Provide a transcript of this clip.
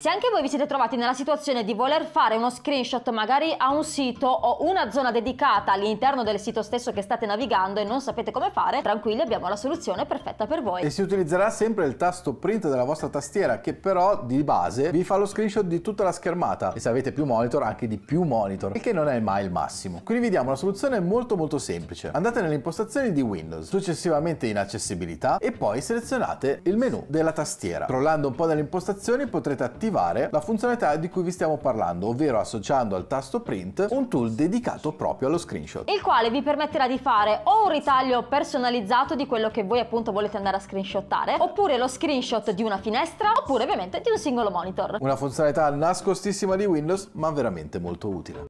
Se anche voi vi siete trovati nella situazione di voler fare uno screenshot magari a un sito o una zona dedicata all'interno del sito stesso che state navigando e non sapete come fare, tranquilli abbiamo la soluzione perfetta per voi. E si utilizzerà sempre il tasto print della vostra tastiera che però di base vi fa lo screenshot di tutta la schermata e se avete più monitor anche di più monitor, il che non è mai il massimo. Quindi vi diamo una soluzione molto molto semplice. Andate nelle impostazioni di Windows, successivamente in accessibilità e poi selezionate il menu della tastiera. Crollando un po' nelle impostazioni potrete attivare attivare la funzionalità di cui vi stiamo parlando, ovvero associando al tasto print un tool dedicato proprio allo screenshot. Il quale vi permetterà di fare o un ritaglio personalizzato di quello che voi appunto volete andare a screenshottare, oppure lo screenshot di una finestra, oppure ovviamente di un singolo monitor. Una funzionalità nascostissima di Windows, ma veramente molto utile.